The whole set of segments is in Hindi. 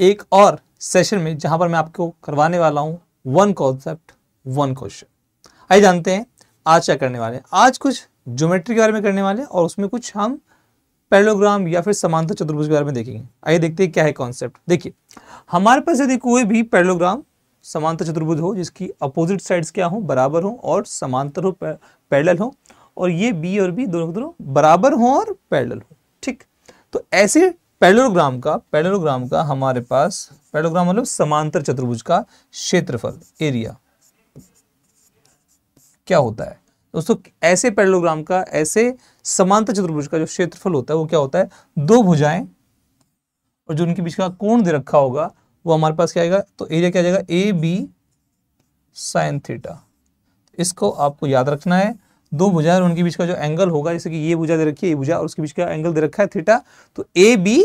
एक और सेशन में जहां पर मैं आपको करवाने वाला हूं वन कॉन्सेप्ट वन क्वेश्चन आइए जानते हैं आज क्या करने वाले हैं आज कुछ ज्योमेट्री के बारे में करने वाले हैं और उसमें कुछ हम पैलोग्राम या फिर समांतर चतुर्भुज के बारे में देखेंगे आइए देखते हैं क्या है कॉन्सेप्ट देखिए हमारे पास यदि कोई भी पैलोग्राम समांतर चतुर्भुज हो जिसकी अपोजिट साइड्स क्या हो बराबर हो और समांतर हो पैडल हो और ये बी और बी दोनों दोनों बराबर हो और पैडल हो ठीक तो ऐसे पेलोग्राम का पेलोग्राम का हमारे पास पेलोग्राम मतलब समांतर चतुर्भुज का क्षेत्रफल एरिया क्या होता है दोस्तों ऐसे पेलोग्राम का ऐसे समांतर चतुर्भुज का जो क्षेत्रफल होता है वो क्या होता है दो भुजाएं और जो उनके बीच का कोण दे रखा होगा वो हमारे पास क्या आएगा तो एरिया क्या आ जाएगा ए बी साइन थीटा इसको आपको याद रखना है दो भुजा और उनके बीच का जो एंगल होगा जैसे कि ये भुजा दे रखी है ये भुजा और उसके बीच का एंगल दे रखा है थीटा तो ए बी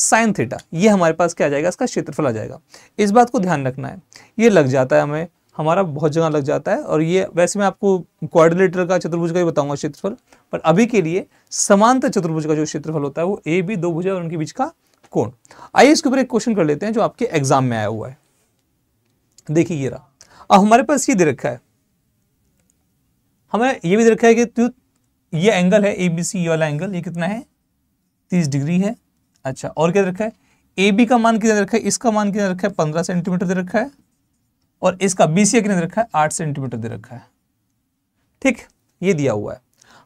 साइन थीटा ये हमारे पास क्या आ जाएगा इसका क्षेत्रफल आ जाएगा इस बात को ध्यान रखना है ये लग जाता है हमें हमारा बहुत जगह लग जाता है और ये वैसे मैं आपको क्वाड्रिलेटर का चतुर्भुज का ही बताऊंगा क्षेत्रफल पर अभी के लिए समांतर चतुर्भुज का जो क्षेत्रफल होता है वो ए बी दो भुजा और उनके बीच का कोण आइए इसके ऊपर एक क्वेश्चन कर लेते हैं जो आपके एग्जाम में आया हुआ है देखिए ये रहा अब हमारे पास ये दे रखा है हमें ये भी रखा है कि तो ये एंगल है ए बी सी ये वाला एंगल ये कितना है तीस डिग्री है अच्छा और क्या रखा है ए बी का मान कितना रखा है इसका मान कितना रखा है पंद्रह सेंटीमीटर दे रखा है और इसका बी सी कितना रखा है आठ सेंटीमीटर दे रखा है ठीक ये दिया हुआ है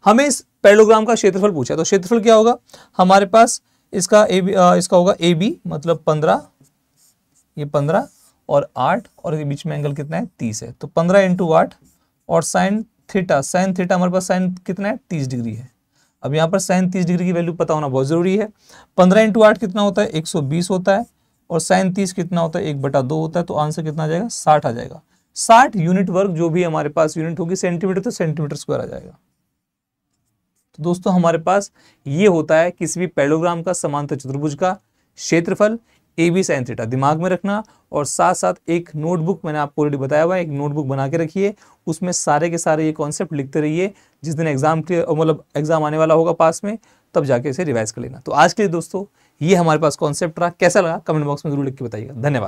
हमें इस पेलोग्राम का क्षेत्रफल पूछा तो क्षेत्रफल क्या होगा हमारे पास इसका ए बी इसका होगा ए बी मतलब पंद्रह ये पंद्रह और आठ और ये बीच में एंगल कितना है तीस है तो पंद्रह इंटू आठ और साइन थीटा साइन थीटा हमारे पास साइन कितना है तीस डिग्री है अब यहाँ पर साइन तीस डिग्री की वैल्यू पता होना बहुत ज़रूरी है पंद्रह इंटू आठ कितना होता है एक सौ बीस होता है और साइन तीस कितना होता है एक बटा दो होता है तो आंसर कितना आ जाएगा साठ आ जाएगा साठ यूनिट वर्ग जो भी हमारे पास यूनिट होगी सेंटीमीटर तो सेंटीमीटर स्क्वायर आ जाएगा तो दोस्तों हमारे पास ये होता है किसी भी पैलोग्राम का समांतर चतुर्भुज का क्षेत्रफल ए बी साइन थीटा दिमाग में रखना और साथ साथ एक नोटबुक मैंने आपको ऑलरेडी बताया हुआ है एक नोटबुक बना के रखिए उसमें सारे के सारे ये कॉन्सेप्ट लिखते रहिए जिस दिन एग्जाम के मतलब एग्जाम आने वाला होगा पास में तब जाके इसे रिवाइज कर लेना तो आज के लिए दोस्तों ये हमारे पास कॉन्सेप्ट रहा कैसा लगा कमेंट बॉक्स में जरूर लिख के बताइएगा धन्यवाद